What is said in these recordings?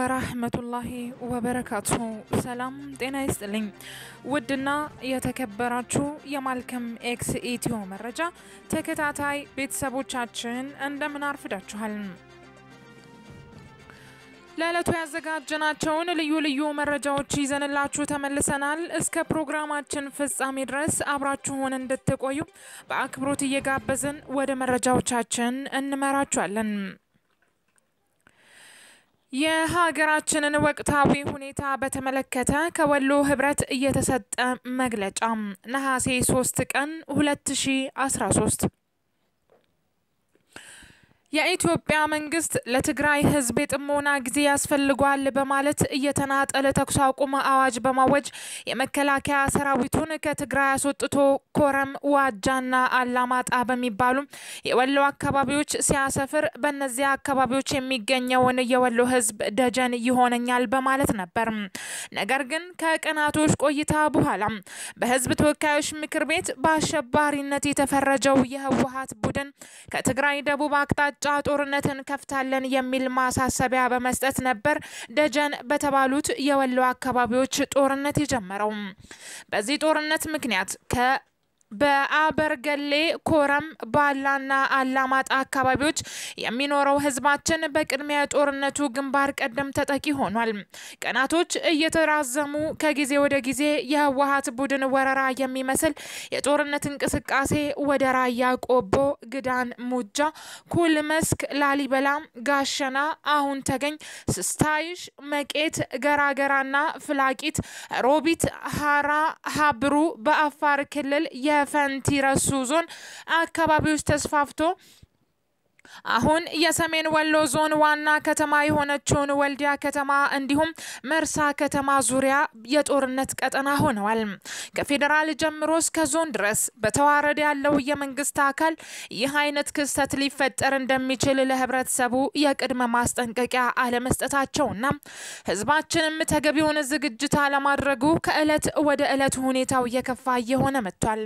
ወራህመቱላሂ ወበረካቱ። ሰላም ጤና ይስጥልኝ። ውድና የተከበራችሁ የማልከም ኤክስ ኢትዮ መረጃ ተከታታይ ቤተሰቦቻችን እንደምን አርፍዳችኋል? ለዕለቱ ያዘጋጀናቸውን ልዩ ልዩ መረጃዎች ይዘንላችሁ ተመልሰናል። እስከ ፕሮግራማችን ፍጻሜ ድረስ አብራችሁን እንድትቆዩ በአክብሮት እየጋበዝን ወደ መረጃዎቻችን እንመራችኋለን። የሀገራችንን ወቅታዊ ሁኔታ በተመለከተ ከወሎ ህብረት እየተሰጠ መግለጫ ነሐሴ 3 ቀን 2013 የኢትዮጵያ መንግስት ለትግራይ ህዝብ የጥሞና ጊዜ ያስፈልጓል በማለት እየተናጠለ ተኩስ አቁም አዋጅ በማወጅ የመከላከያ ሰራዊቱን ከትግራይ አስወጥቶ ኮረም፣ ዋጃና አላማጣ በሚባሉ የወሎ አካባቢዎች ሲያሰፍር በእነዚያ አካባቢዎች የሚገኘውን የወሎ ህዝብ ደጀን ይሆነኛል በማለት ነበር። ነገር ግን ከቀናቶች ቆይታ በኋላ በህዝብ ተወካዮች ምክር ቤት በአሸባሪነት የተፈረጀው የህወሀት ቡድን ከትግራይ ደቡብ አቅጣጫ አቅጣጫ ጦርነትን ከፍታለን የሚል ማሳሰቢያ በመስጠት ነበር ደጀን በተባሉት የወሎ አካባቢዎች ጦርነት የጀመረው። በዚህ ጦርነት ምክንያት ከ በአበርገሌ ኮረም ባላና አላማጣ አካባቢዎች የሚኖረው ህዝባችን በቅድሚያ ጦርነቱ ግንባር ቀደም ተጠቂ ሆኗል። ቀናቶች እየተራዘሙ ከጊዜ ወደ ጊዜ የህወሀት ቡድን ወረራ የሚመስል የጦርነት እንቅስቃሴ ወደ ራያ ቆቦ፣ ግዳን፣ ሙጃ፣ ኩልመስክ፣ ላሊበላ፣ ጋሸና፣ አሁን ተገኝ፣ ስስታይሽ፣ መቄት፣ ገራገራና ፍላቂት፣ ሮቢት፣ ሀራ፣ ሀብሩ በአፋር ክልል የ فن تیرا سوزون اکبابی استسفافتو አሁን የሰሜን ወሎ ዞን ዋና ከተማ የሆነችውን ወልዲያ ከተማ እንዲሁም መርሳ ከተማ ዙሪያ የጦርነት ቀጠና ሆነዋል። ከፌዴራል ጀምሮ እስከ ዞን ድረስ በተዋረድ ያለው የመንግስት አካል ይህ አይነት ክስተት ሊፈጠር እንደሚችል ለህብረተሰቡ የቅድመ ማስጠንቀቂያ አለመስጠታቸውና ህዝባችንም ተገቢውን ዝግጅት አለማድረጉ ከእለት ወደ እለት ሁኔታው እየከፋ እየሆነ መጥቷል።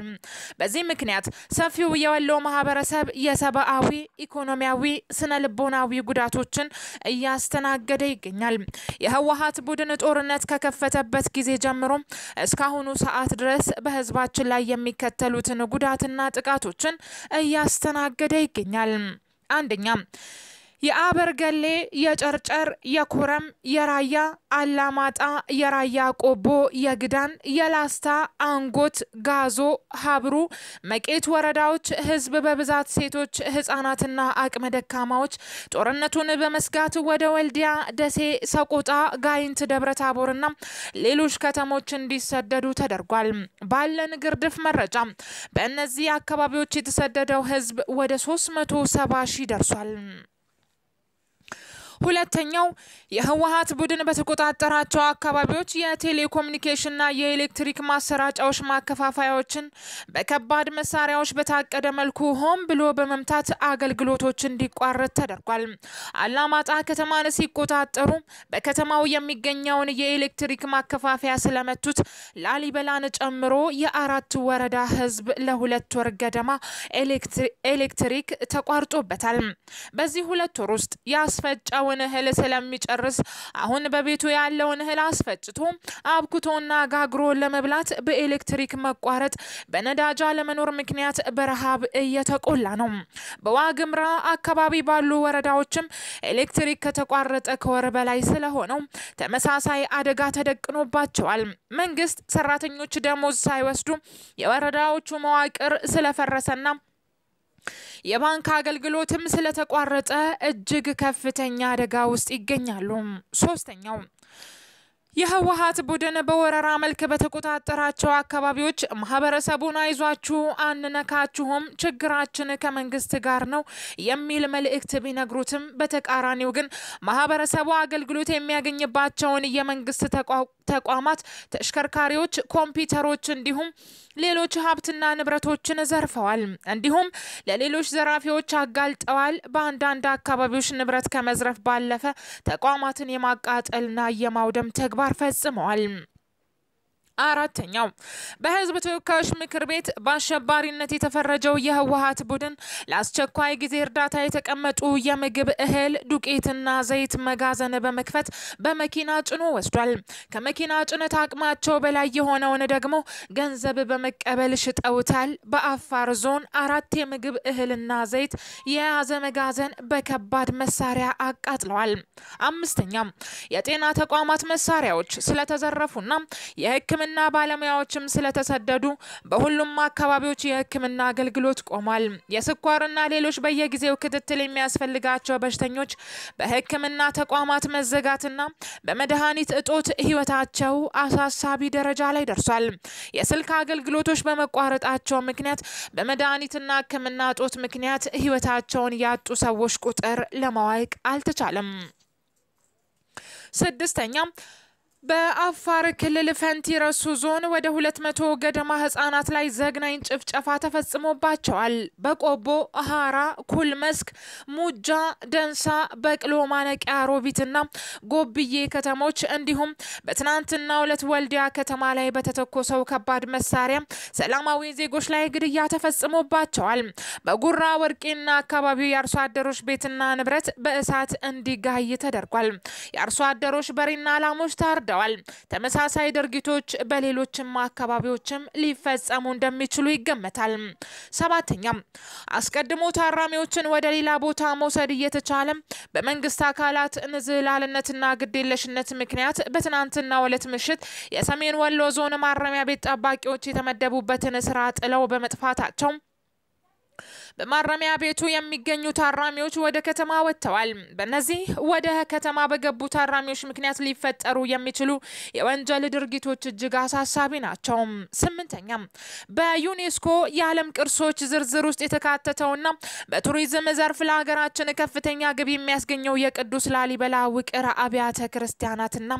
በዚህ ምክንያት ሰፊው የወሎ ማህበረሰብ የሰብአዊ ኢኮኖሚ ኢኮኖሚያዊ፣ ስነ ልቦናዊ ጉዳቶችን እያስተናገደ ይገኛል። የህወሀት ቡድን ጦርነት ከከፈተበት ጊዜ ጀምሮ እስካሁኑ ሰዓት ድረስ በህዝባችን ላይ የሚከተሉትን ጉዳትና ጥቃቶችን እያስተናገደ ይገኛል። አንደኛ የአበርገሌ፣ የጨርጨር፣ የኮረም፣ የራያ አላማጣ፣ የራያ ቆቦ፣ የግዳን፣ የላስታ፣ አንጎት፣ ጋዞ፣ ሀብሩ፣ መቄት ወረዳዎች ህዝብ በብዛት ሴቶች፣ ህጻናትና አቅመ ደካማዎች ጦርነቱን በመስጋት ወደ ወልዲያ፣ ደሴ፣ ሰቆጣ፣ ጋይንት፣ ደብረታቦርና ሌሎች ከተሞች እንዲሰደዱ ተደርጓል። ባለን ግርድፍ መረጃ በእነዚህ አካባቢዎች የተሰደደው ህዝብ ወደ 370 ሺህ ደርሷል። ሁለተኛው የህወሀት ቡድን በተቆጣጠራቸው አካባቢዎች የቴሌኮሙኒኬሽንና የኤሌክትሪክ ማሰራጫዎች ማከፋፈያዎችን በከባድ መሳሪያዎች በታቀደ መልኩ ሆን ብሎ በመምታት አገልግሎቶች እንዲቋረጥ ተደርጓል። አላማጣ ከተማን ሲቆጣጠሩ በከተማው የሚገኘውን የኤሌክትሪክ ማከፋፈያ ስለመቱት ላሊበላን ጨምሮ የአራት ወረዳ ህዝብ ለሁለት ወር ገደማ ኤሌክትሪክ ተቋርጦበታል። በዚህ ሁለት ወር ውስጥ ያስፈጫው ያለውን እህል ስለሚጨርስ አሁን በቤቱ ያለውን እህል አስፈጭቶ አብኩቶና ጋግሮ ለመብላት በኤሌክትሪክ መቋረጥ በነዳጅ አለመኖር ምክንያት በረሃብ እየተቆላ ነው። በዋግምራ አካባቢ ባሉ ወረዳዎችም ኤሌክትሪክ ከተቋረጠ ከወር በላይ ስለሆነው ተመሳሳይ አደጋ ተደቅኖባቸዋል። መንግስት ሰራተኞች ደሞዝ ሳይወስዱ የወረዳዎቹ መዋቅር ስለፈረሰና የባንክ አገልግሎትም ስለተቋረጠ እጅግ ከፍተኛ አደጋ ውስጥ ይገኛሉ። ሶስተኛው የህወሀት ቡድን በወረራ መልክ በተቆጣጠራቸው አካባቢዎች ማህበረሰቡን አይዟችሁ፣ አንነካችሁም፣ ችግራችን ከመንግስት ጋር ነው የሚል መልእክት ቢነግሩትም በተቃራኒው ግን ማህበረሰቡ አገልግሎት የሚያገኝባቸውን የመንግስት ተቋማት ተሽከርካሪዎች፣ ኮምፒውተሮች እንዲሁም ሌሎች ሀብትና ንብረቶችን ዘርፈዋል። እንዲሁም ለሌሎች ዘራፊዎች አጋልጠዋል። በአንዳንድ አካባቢዎች ንብረት ከመዝረፍ ባለፈ ተቋማትን የማቃጠልና የማውደም ተግባር ፈጽመዋል። አራተኛው በህዝብ ተወካዮች ምክር ቤት በአሸባሪነት የተፈረጀው የህወሀት ቡድን ለአስቸኳይ ጊዜ እርዳታ የተቀመጡ የምግብ እህል፣ ዱቄትና ዘይት መጋዘን በመክፈት በመኪና ጭኖ ወስዷል። ከመኪና ጭነት አቅማቸው በላይ የሆነውን ደግሞ ገንዘብ በመቀበል ሽጠውታል። በአፋር ዞን አራት የምግብ እህልና ዘይት የያዘ መጋዘን በከባድ መሳሪያ አቃጥለዋል። አምስተኛም የጤና ተቋማት መሳሪያዎች ስለተዘረፉና የህክምና የሕክምና ባለሙያዎችም ስለተሰደዱ በሁሉም አካባቢዎች የህክምና አገልግሎት ቆሟል። የስኳርና ሌሎች በየጊዜው ክትትል የሚያስፈልጋቸው በሽተኞች በህክምና ተቋማት መዘጋትና በመድኃኒት እጦት ህይወታቸው አሳሳቢ ደረጃ ላይ ደርሷል። የስልክ አገልግሎቶች በመቋረጣቸው ምክንያት በመድኃኒትና ህክምና እጦት ምክንያት ህይወታቸውን ያጡ ሰዎች ቁጥር ለማወቅ አልተቻለም። ስድስተኛ በአፋር ክልል ፈንቲ ረሱ ዞን ወደ ሁለት መቶ ገደማ ህጻናት ላይ ዘግናኝ ጭፍጨፋ ተፈጽሞባቸዋል። በቆቦ ኩል ኩልመስክ፣ ሙጃ፣ ደንሳ፣ በቅሎ ማነቂያ፣ ሮቢትና ጎብዬ ከተሞች እንዲሁም በትናንትና ሁለት ወልዲያ ከተማ ላይ በተተኮሰው ከባድ መሳሪያ ሰላማዊ ዜጎች ላይ ግድያ ተፈጽሞባቸዋል። በጉራ ወርቄና አካባቢው የአርሶ አደሮች ቤትና ንብረት በእሳት እንዲጋይ ተደርጓል። የአርሶ አደሮች በሬና ላሞች ታርደዋል። አስገድደዋል። ተመሳሳይ ድርጊቶች በሌሎችም አካባቢዎችም ሊፈጸሙ እንደሚችሉ ይገመታል። ሰባተኛ አስቀድሞ ታራሚዎችን ወደ ሌላ ቦታ መውሰድ እየተቻለም በመንግስት አካላት ንዝህላልነትና ግዴለሽነት ምክንያት በትናንትና ዕለት ምሽት የሰሜን ወሎ ዞን ማረሚያ ቤት ጠባቂዎች የተመደቡበትን ስራ ጥለው በመጥፋታቸው በማረሚያ ቤቱ የሚገኙ ታራሚዎች ወደ ከተማ ወጥተዋል። በእነዚህ ወደ ከተማ በገቡ ታራሚዎች ምክንያት ሊፈጠሩ የሚችሉ የወንጀል ድርጊቶች እጅግ አሳሳቢ ናቸው። ስምንተኛ በዩኔስኮ የዓለም ቅርሶች ዝርዝር ውስጥ የተካተተውና በቱሪዝም ዘርፍ ለሀገራችን ከፍተኛ ገቢ የሚያስገኘው የቅዱስ ላሊበላ ውቅር አብያተ ክርስቲያናትና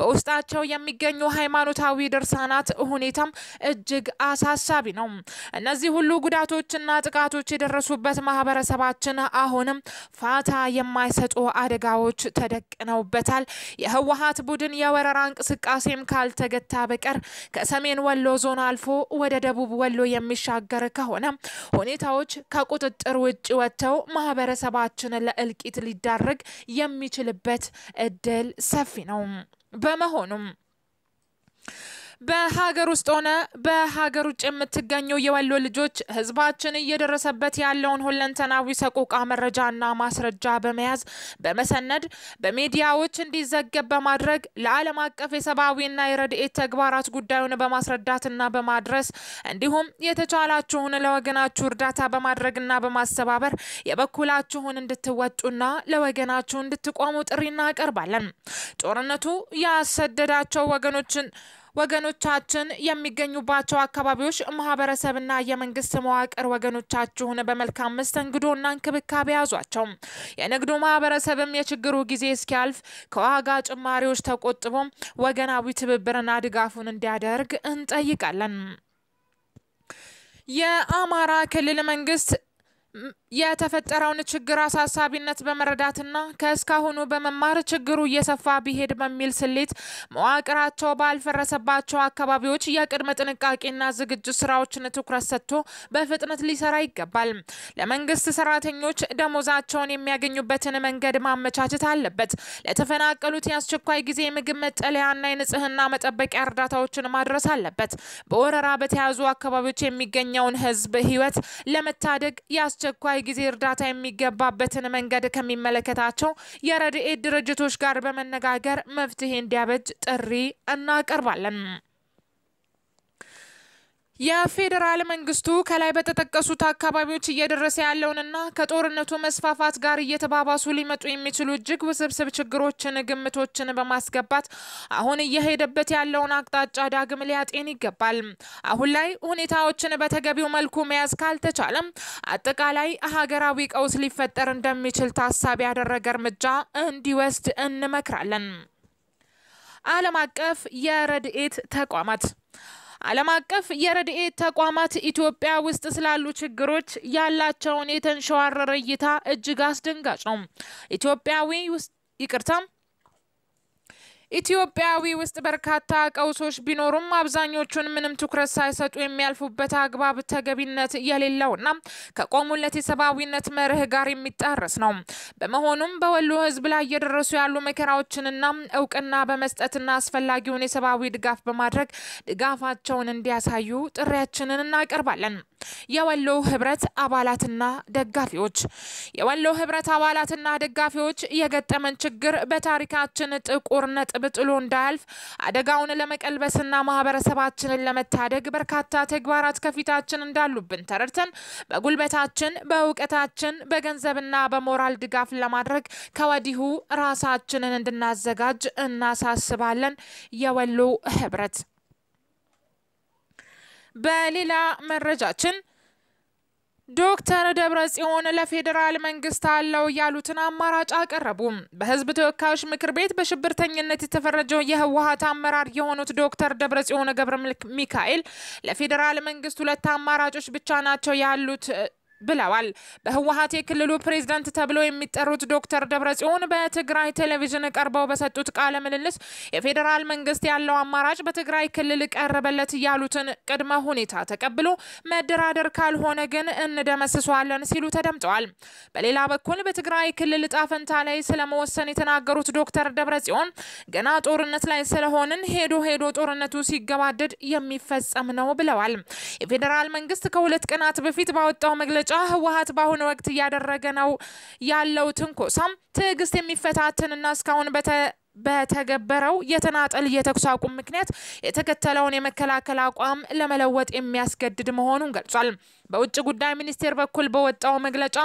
በውስጣቸው የሚገኙ ሃይማኖታዊ ድርሳናት ሁኔታም እጅግ አሳሳቢ ነው። እነዚህ ሁሉ ጉዳቶችና ጥቃቶች የደረሱበት ማህበረሰባችን አሁንም ፋታ የማይሰጡ አደጋዎች ተደቅነውበታል። የህወሀት ቡድን የወረራ እንቅስቃሴም ካልተገታ በቀር ከሰሜን ወሎ ዞን አልፎ ወደ ደቡብ ወሎ የሚሻገር ከሆነ ሁኔታዎች ከቁጥጥር ውጭ ወጥተው ማህበረሰባችን ለእልቂት ሊዳረግ የሚችልበት እድል ሰፊ ነው። በመሆኑም በሀገር ውስጥ ሆነ በሀገር ውጭ የምትገኘው የወሎ ልጆች ህዝባችን እየደረሰበት ያለውን ሁለንተናዊ ሰቆቃ መረጃና ማስረጃ በመያዝ በመሰነድ በሚዲያዎች እንዲዘገብ በማድረግ ለዓለም አቀፍ የሰብአዊና የረድኤት ተግባራት ጉዳዩን በማስረዳትና በማድረስ እንዲሁም የተቻላችሁን ለወገናችሁ እርዳታ በማድረግና በማስተባበር የበኩላችሁን እንድትወጡና ለወገናችሁ እንድትቆሙ ጥሪ እናቀርባለን። ጦርነቱ ያሰደዳቸው ወገኖችን ወገኖቻችን የሚገኙባቸው አካባቢዎች ማህበረሰብና የመንግስት መዋቅር ወገኖቻችሁን በመልካም መስተንግዶና እንክብካቤ ያዟቸው። የንግዱ ማህበረሰብም የችግሩ ጊዜ እስኪያልፍ ከዋጋ ጭማሪዎች ተቆጥቦ ወገናዊ ትብብርና ድጋፉን እንዲያደርግ እንጠይቃለን። የአማራ ክልል መንግስት የተፈጠረውን ችግር አሳሳቢነት በመረዳትና ከእስካሁኑ በመማር ችግሩ እየሰፋ ቢሄድ በሚል ስሌት መዋቅራቸው ባልፈረሰባቸው አካባቢዎች የቅድመ ጥንቃቄና ዝግጅት ስራዎችን ትኩረት ሰጥቶ በፍጥነት ሊሰራ ይገባል። ለመንግስት ሰራተኞች ደሞዛቸውን የሚያገኙበትን መንገድ ማመቻቸት አለበት። ለተፈናቀሉት የአስቸኳይ ጊዜ የምግብ መጠለያና የንጽህና መጠበቂያ እርዳታዎችን ማድረስ አለበት። በወረራ በተያዙ አካባቢዎች የሚገኘውን ህዝብ ህይወት ለመታደግ ያስ የአስቸኳይ ጊዜ እርዳታ የሚገባበትን መንገድ ከሚመለከታቸው የረድኤት ድርጅቶች ጋር በመነጋገር መፍትሄ እንዲያበጅ ጥሪ እናቀርባለን። የፌዴራል መንግስቱ ከላይ በተጠቀሱት አካባቢዎች እየደረሰ ያለውንና ከጦርነቱ መስፋፋት ጋር እየተባባሱ ሊመጡ የሚችሉ እጅግ ውስብስብ ችግሮችን፣ ግምቶችን በማስገባት አሁን እየሄደበት ያለውን አቅጣጫ ዳግም ሊያጤን ይገባል። አሁን ላይ ሁኔታዎችን በተገቢው መልኩ መያዝ ካልተቻለም አጠቃላይ ሀገራዊ ቀውስ ሊፈጠር እንደሚችል ታሳቢ ያደረገ እርምጃ እንዲወስድ እንመክራለን። ዓለም አቀፍ የረድኤት ተቋማት ዓለም አቀፍ የረድኤት ተቋማት ኢትዮጵያ ውስጥ ስላሉ ችግሮች ያላቸውን የተንሸዋረረ እይታ እጅግ አስደንጋጭ ነው። ኢትዮጵያዊ ውስጥ ይቅርታም ኢትዮጵያዊ ውስጥ በርካታ ቀውሶች ቢኖሩም አብዛኞቹን ምንም ትኩረት ሳይሰጡ የሚያልፉበት አግባብ ተገቢነት የሌለውና ከቆሙለት የሰብአዊነት መርህ ጋር የሚጣረስ ነው። በመሆኑም በወሎ ህዝብ ላይ እየደረሱ ያሉ መከራዎችንና እውቅና በመስጠትና አስፈላጊውን የሰብአዊ ድጋፍ በማድረግ ድጋፋቸውን እንዲያሳዩ ጥሪያችንን እናቀርባለን። የወሎ ህብረት አባላትና ደጋፊዎች የወሎ ህብረት አባላትና ደጋፊዎች የገጠመን ችግር በታሪካችን ጥቁር ነጥብ ጥሎ እንዳያልፍ አደጋውን ለመቀልበስና ማህበረሰባችንን ለመታደግ በርካታ ተግባራት ከፊታችን እንዳሉብን ተረድተን በጉልበታችን፣ በእውቀታችን፣ በገንዘብና በሞራል ድጋፍ ለማድረግ ከወዲሁ ራሳችንን እንድናዘጋጅ እናሳስባለን። የወሎ ህብረት በሌላ መረጃችን ዶክተር ደብረ ጽዮን ለፌዴራል መንግስት አለው ያሉትን አማራጭ አቀረቡ። በህዝብ ተወካዮች ምክር ቤት በሽብርተኝነት የተፈረጀው የህወሀት አመራር የሆኑት ዶክተር ደብረ ጽዮን ገብረ ሚካኤል ለፌዴራል መንግስት ሁለት አማራጮች ብቻ ናቸው ያሉት ብለዋል። በህወሀት የክልሉ ፕሬዝዳንት ተብለው የሚጠሩት ዶክተር ደብረ ጽዮን በትግራይ ቴሌቪዥን ቀርበው በሰጡት ቃለ ምልልስ የፌዴራል መንግስት ያለው አማራጭ በትግራይ ክልል ቀረበለት ያሉትን ቅድመ ሁኔታ ተቀብሎ መደራደር ካልሆነ ግን እንደመስሷለን ሲሉ ተደምጠዋል። በሌላ በኩል በትግራይ ክልል ጣፈንታ ፈንታ ላይ ስለመወሰን የተናገሩት ዶክተር ደብረ ጽዮን ገና ጦርነት ላይ ስለሆንን ሄዶ ሄዶ ጦርነቱ ሲገባደድ የሚፈጸም ነው ብለዋል። የፌዴራል መንግስት ከሁለት ቀናት በፊት ባወጣው መግለጫ መቀመጫ ህወሀት በአሁኑ ወቅት እያደረገ ነው ያለው ትንኮሳም ትዕግስት የሚፈታትንና እስካሁን በተ በተገበረው የተናጠል የተኩስ አቁም ምክንያት የተከተለውን የመከላከል አቋም ለመለወጥ የሚያስገድድ መሆኑን ገልጿል። በውጭ ጉዳይ ሚኒስቴር በኩል በወጣው መግለጫ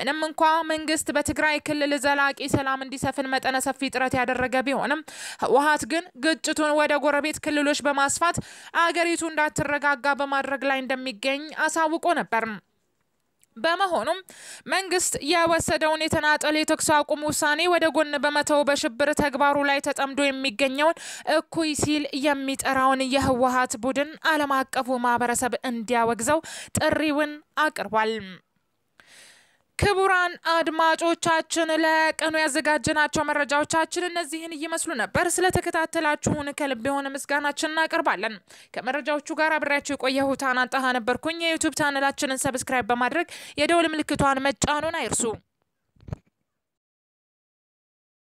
ምንም እንኳ መንግስት በትግራይ ክልል ዘላቂ ሰላም እንዲሰፍን መጠነ ሰፊ ጥረት ያደረገ ቢሆንም ህወሀት ግን ግጭቱን ወደ ጎረቤት ክልሎች በማስፋት አገሪቱ እንዳትረጋጋ በማድረግ ላይ እንደሚገኝ አሳውቆ ነበር። በመሆኑም መንግስት የወሰደውን የተናጠል የተኩስ አቁም ውሳኔ ወደ ጎን በመተው በሽብር ተግባሩ ላይ ተጠምዶ የሚገኘውን እኩይ ሲል የሚጠራውን የህወሀት ቡድን ዓለም አቀፉ ማህበረሰብ እንዲያወግዘው ጥሪውን አቅርቧል። ክቡራን አድማጮቻችን ለቀኑ ያዘጋጀናቸው መረጃዎቻችን እነዚህን እየመስሉ ነበር። ስለተከታተላችሁን ከልብ የሆነ ምስጋናችን እናቀርባለን። ከመረጃዎቹ ጋር አብሬያቸው የቆየሁት አናን ነበርኩኝ። የዩቱብ ቻናላችንን ሰብስክራይብ በማድረግ የደወል ምልክቷን መጫኑን አይርሱ።